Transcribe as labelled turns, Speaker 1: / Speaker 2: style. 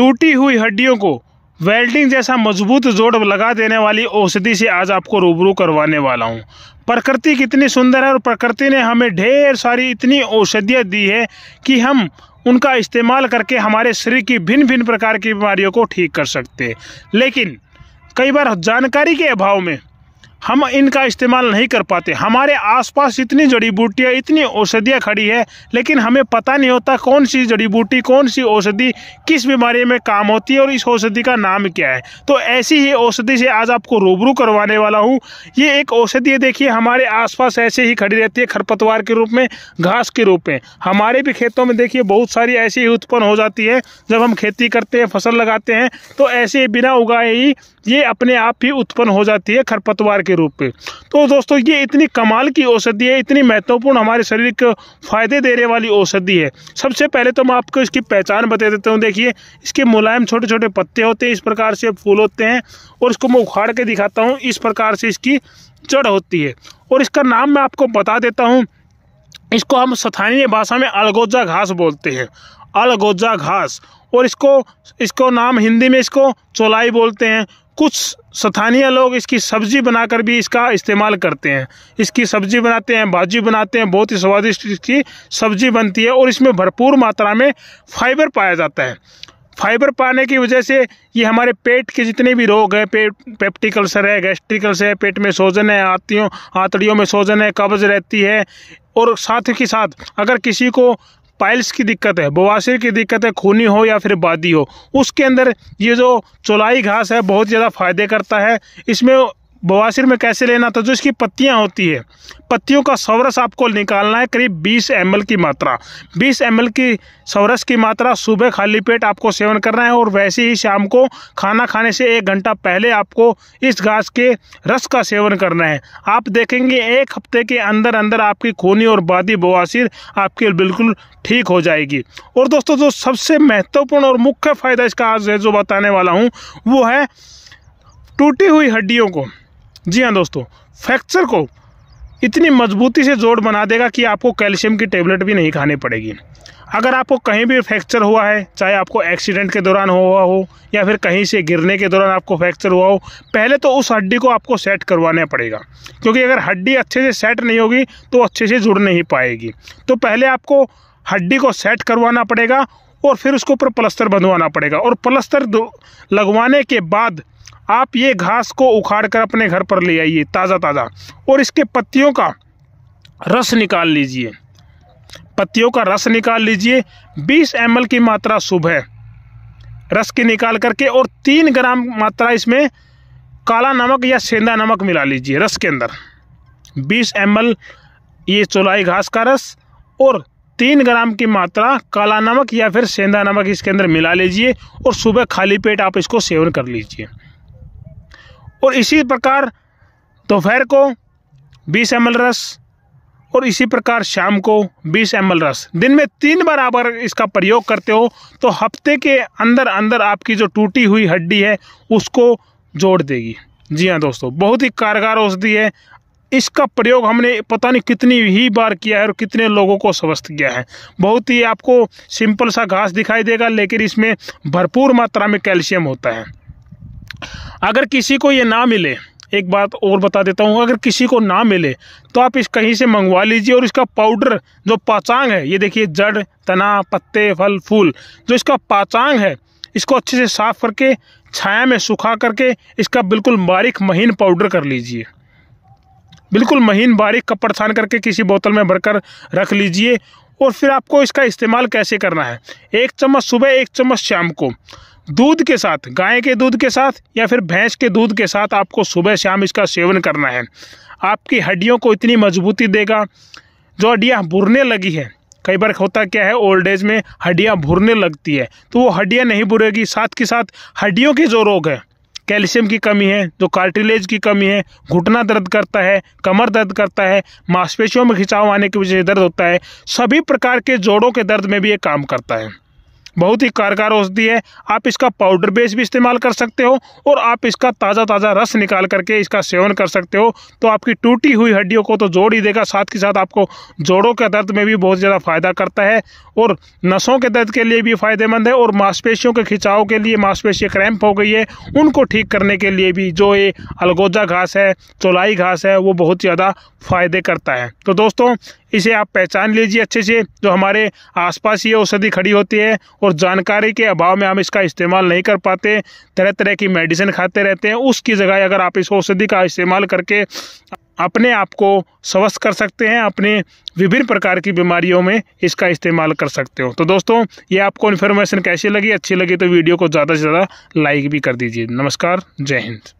Speaker 1: टूटी हुई हड्डियों को वेल्डिंग जैसा मजबूत जोड़ लगा देने वाली औषधि से आज आपको रूबरू करवाने वाला हूँ प्रकृति कितनी सुंदर है और प्रकृति ने हमें ढेर सारी इतनी औषधियाँ दी है कि हम उनका इस्तेमाल करके हमारे शरीर की भिन्न भिन्न प्रकार की बीमारियों को ठीक कर सकते हैं लेकिन कई बार जानकारी के अभाव में हम इनका इस्तेमाल नहीं कर पाते हमारे आसपास इतनी जड़ी बूटियाँ इतनी औषधियाँ खड़ी है लेकिन हमें पता नहीं होता कौन सी जड़ी बूटी कौन सी औषधि किस बीमारी में काम होती है और इस औषधि का नाम क्या है तो ऐसी ही औषधि से आज आपको रूबरू करवाने वाला हूँ ये एक औषधि देखिए हमारे आसपास ऐसे ही खड़ी रहती है खरपतवार के रूप में घास के रूप में हमारे भी खेतों में देखिए बहुत सारी ऐसी ही उत्पन्न हो जाती है जब हम खेती करते हैं फसल लगाते हैं तो ऐसे बिना उगाए ही ये अपने आप ही उत्पन्न हो जाती है खरपतवार के रूप में तो दोस्तों ये इतनी कमाल की औषधि है इतनी महत्वपूर्ण हमारे शरीर को फ़ायदे देने वाली औषधि है सबसे पहले तो मैं आपको इसकी पहचान बता देता हूँ देखिए इसके मुलायम छोटे छोटे पत्ते होते हैं इस प्रकार से फूल होते हैं और इसको मैं उखाड़ के दिखाता हूँ इस प्रकार से इसकी जड़ होती है और इसका नाम मैं आपको बता देता हूँ इसको हम स्थानीय भाषा में अलगोजा घास बोलते हैं अलगोजा घास और इसको इसको नाम हिंदी में इसको चोलाई बोलते हैं कुछ स्थानीय लोग इसकी सब्ज़ी बनाकर भी इसका इस्तेमाल करते हैं इसकी सब्ज़ी बनाते हैं भाजी बनाते हैं बहुत ही स्वादिष्ट इसकी सब्ज़ी बनती है और इसमें भरपूर मात्रा में फाइबर पाया जाता है फाइबर पाने की वजह से ये हमारे पेट के जितने भी रोग हैं पेट पेप्टिक अल्सर है गैस्ट्रिक अल्सर है पेट में सोजन है आतियों आतड़ियों में सोजन है कब्ज रहती है और साथ ही साथ अगर किसी को पाइल्स की दिक्कत है बवासीर की दिक्कत है खूनी हो या फिर बादी हो उसके अंदर ये जो चौलाई घास है बहुत ज़्यादा फायदे करता है इसमें बवासीर में कैसे लेना तो जो इसकी पत्तियाँ होती है पत्तियों का सौरस आपको निकालना है करीब 20 एम की मात्रा 20 एम की सौरस की मात्रा सुबह खाली पेट आपको सेवन करना है और वैसे ही शाम को खाना खाने से एक घंटा पहले आपको इस घास के रस का सेवन करना है आप देखेंगे एक हफ्ते के अंदर अंदर आपकी खूनी और बादी बवासीर आपकी बिल्कुल ठीक हो जाएगी और दोस्तों जो सबसे महत्वपूर्ण और मुख्य फ़ायदा इसका आज जो बताने वाला हूँ वो है टूटी हुई हड्डियों को जी हाँ दोस्तों फ्रैक्चर को इतनी मजबूती से जोड़ बना देगा कि आपको कैल्शियम की टेबलेट भी नहीं खानी पड़ेगी अगर आपको कहीं भी फ्रैक्चर हुआ है चाहे आपको एक्सीडेंट के दौरान हुआ हो या फिर कहीं से गिरने के दौरान आपको फ्रैक्चर हुआ हो पहले तो उस हड्डी को आपको सेट करवाना पड़ेगा क्योंकि अगर हड्डी अच्छे से सेट नहीं होगी तो अच्छे से जुड़ नहीं पाएगी तो पहले आपको हड्डी को सेट करवाना पड़ेगा और फिर उसके ऊपर प्लस्तर बंधवाना पड़ेगा और प्लस्तर लगवाने के बाद आप ये घास को उखाड़ कर अपने घर पर ले आइए ताज़ा ताज़ा और इसके पत्तियों का रस निकाल लीजिए पत्तियों का रस निकाल लीजिए 20 एम की मात्रा सुबह रस की निकाल करके और तीन ग्राम मात्रा इसमें काला नमक या सेंधा नमक मिला लीजिए रस के अंदर 20 एम ये चौलाई घास का रस और तीन ग्राम की मात्रा काला नमक या फिर सेंधा नमक इसके अंदर मिला लीजिए और सुबह खाली पेट आप इसको सेवन कर लीजिए और इसी प्रकार दोपहर को 20 एम रस और इसी प्रकार शाम को 20 एम रस दिन में तीन बार आप इसका प्रयोग करते हो तो हफ्ते के अंदर अंदर आपकी जो टूटी हुई हड्डी है उसको जोड़ देगी जी हाँ दोस्तों बहुत ही कारगर औषधि है इसका प्रयोग हमने पता नहीं कितनी ही बार किया है और कितने लोगों को स्वस्थ किया है बहुत ही आपको सिंपल सा घास दिखाई देगा लेकिन इसमें भरपूर मात्रा में कैल्शियम होता है अगर किसी को ये ना मिले एक बात और बता देता हूँ अगर किसी को ना मिले तो आप इस कहीं से मंगवा लीजिए और इसका पाउडर जो पाचांग है ये देखिए जड़ तना पत्ते फल फूल जो इसका पाचांग है इसको अच्छे से साफ़ करके छाया में सुखा करके इसका बिल्कुल बारीक महीन पाउडर कर लीजिए बिल्कुल महीन बारीक कपड़ छान करके किसी बोतल में भरकर रख लीजिए और फिर आपको इसका इस्तेमाल कैसे करना है एक चम्मच सुबह एक चम्मच शाम को दूध के साथ गाय के दूध के साथ या फिर भैंस के दूध के साथ आपको सुबह शाम इसका सेवन करना है आपकी हड्डियों को इतनी मजबूती देगा जो हड्डियाँ भुरने लगी है कई बार होता क्या है ओल्ड एज में हड्डियाँ भुरने लगती है तो वो हड्डियाँ नहीं भुरेगी साथ के साथ हड्डियों के जो रोग हैं कैल्शियम की कमी है जो कार्टिलेज की कमी है घुटना दर्द करता है कमर दर्द करता है मांसपेशियों में खिंचाव आने की वजह से दर्द होता है सभी प्रकार के जोड़ों के दर्द में भी ये काम करता है बहुत ही कारगर औषधि है आप इसका पाउडर बेस भी इस्तेमाल कर सकते हो और आप इसका ताज़ा ताज़ा रस निकाल करके इसका सेवन कर सकते हो तो आपकी टूटी हुई हड्डियों को तो जोड़ ही देगा साथ के साथ आपको जोड़ों के दर्द में भी बहुत ज़्यादा फायदा करता है और नसों के दर्द के लिए भी फायदेमंद है और मांसपेशियों के खिंचाव के लिए मांसपेशी क्रैम्प हो गई है उनको ठीक करने के लिए भी जो ये अलगोजा घास है चौलाई घास है वो बहुत ज़्यादा फायदे करता है तो दोस्तों इसे आप पहचान लीजिए अच्छे से जो हमारे आसपास ये औषधि खड़ी होती है और जानकारी के अभाव में हम इसका इस्तेमाल नहीं कर पाते तरह तरह की मेडिसिन खाते रहते हैं उसकी जगह अगर आप इस औषधि का इस्तेमाल करके अपने आप को स्वस्थ कर सकते हैं अपने विभिन्न प्रकार की बीमारियों में इसका इस्तेमाल कर सकते हो तो दोस्तों ये आपको इन्फॉर्मेशन कैसी लगी अच्छी लगी तो वीडियो को ज़्यादा से ज़्यादा लाइक भी कर दीजिए नमस्कार जय हिंद